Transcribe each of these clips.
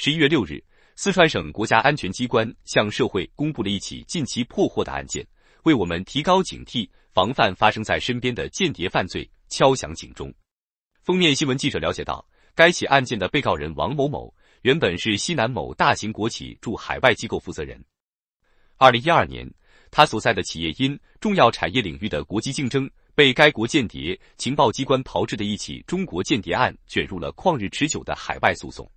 十一月六日，四川省国家安全机关向社会公布了一起近期破获的案件，为我们提高警惕、防范发生在身边的间谍犯罪敲响警钟。封面新闻记者了解到，该起案件的被告人王某某原本是西南某大型国企驻海外机构负责人。二零一二年，他所在的企业因重要产业领域的国际竞争，被该国间谍情报机关炮制的一起中国间谍案卷入了旷日持久的海外诉讼。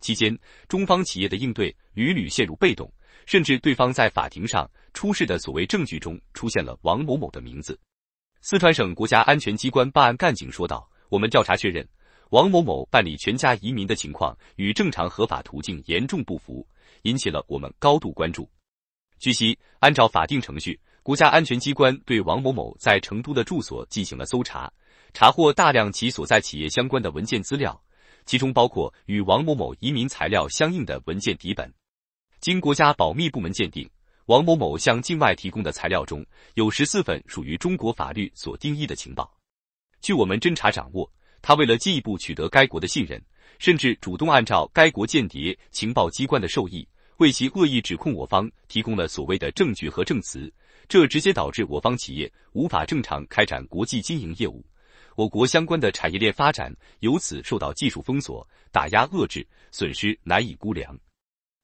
期间，中方企业的应对屡屡陷入被动，甚至对方在法庭上出示的所谓证据中出现了王某某的名字。四川省国家安全机关办案干警说道：“我们调查确认，王某某办理全家移民的情况与正常合法途径严重不符，引起了我们高度关注。”据悉，按照法定程序，国家安全机关对王某某在成都的住所进行了搜查，查获大量其所在企业相关的文件资料。其中包括与王某某移民材料相应的文件底本，经国家保密部门鉴定，王某某向境外提供的材料中有十四份属于中国法律所定义的情报。据我们侦查掌握，他为了进一步取得该国的信任，甚至主动按照该国间谍情报机关的授意，为其恶意指控我方提供了所谓的证据和证词，这直接导致我方企业无法正常开展国际经营业务。我国相关的产业链发展由此受到技术封锁、打压、遏制，损失难以估量。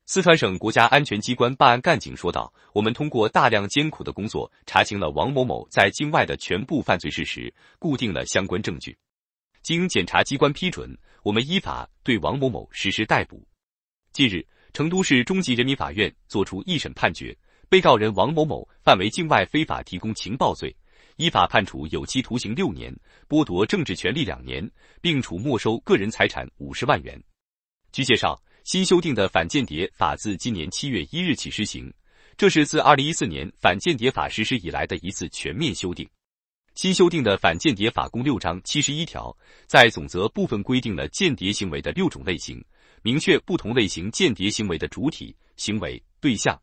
四川省国家安全机关办案干警说道：“我们通过大量艰苦的工作，查清了王某某在境外的全部犯罪事实，固定了相关证据。经检察机关批准，我们依法对王某某实施逮捕。”近日，成都市中级人民法院作出一审判决，被告人王某某犯为境外非法提供情报罪。依法判处有期徒刑六年，剥夺政治权利两年，并处没收个人财产五十万元。据介绍，新修订的反间谍法自今年七月一日起施行，这是自二零一四年反间谍法实施以来的一次全面修订。新修订的反间谍法共六章七十一条，在总则部分规定了间谍行为的六种类型，明确不同类型间谍行为的主体、行为对象。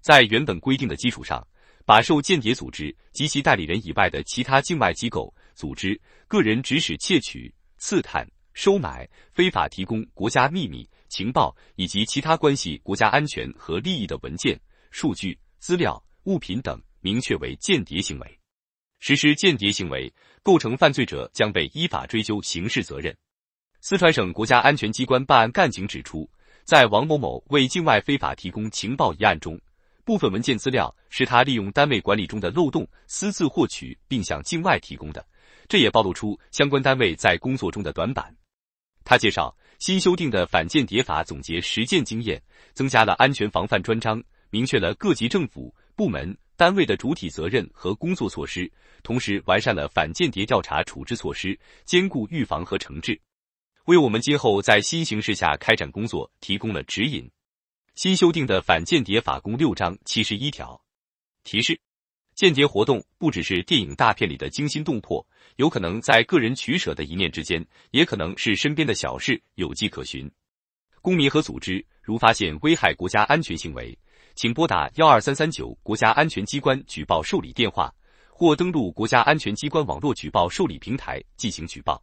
在原本规定的基础上。把受间谍组织及其代理人以外的其他境外机构、组织、个人指使窃取、刺探、收买、非法提供国家秘密、情报以及其他关系国家安全和利益的文件、数据、资料、物品等，明确为间谍行为。实施间谍行为构成犯罪者，将被依法追究刑事责任。四川省国家安全机关办案干警指出，在王某某为境外非法提供情报一案中。部分文件资料是他利用单位管理中的漏洞私自获取，并向境外提供的，这也暴露出相关单位在工作中的短板。他介绍，新修订的反间谍法总结实践经验，增加了安全防范专章，明确了各级政府部门单位的主体责任和工作措施，同时完善了反间谍调查处置措施，兼顾预防和惩治，为我们今后在新形势下开展工作提供了指引。新修订的反间谍法共六章七十一条。提示：间谍活动不只是电影大片里的惊心动魄，有可能在个人取舍的一念之间，也可能是身边的小事有迹可循。公民和组织如发现危害国家安全行为，请拨打幺二三三九国家安全机关举报受理电话，或登录国家安全机关网络举报受理平台进行举报。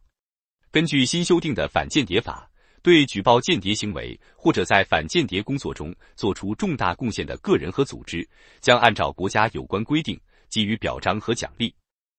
根据新修订的反间谍法。对举报间谍行为或者在反间谍工作中做出重大贡献的个人和组织，将按照国家有关规定给予表彰和奖励。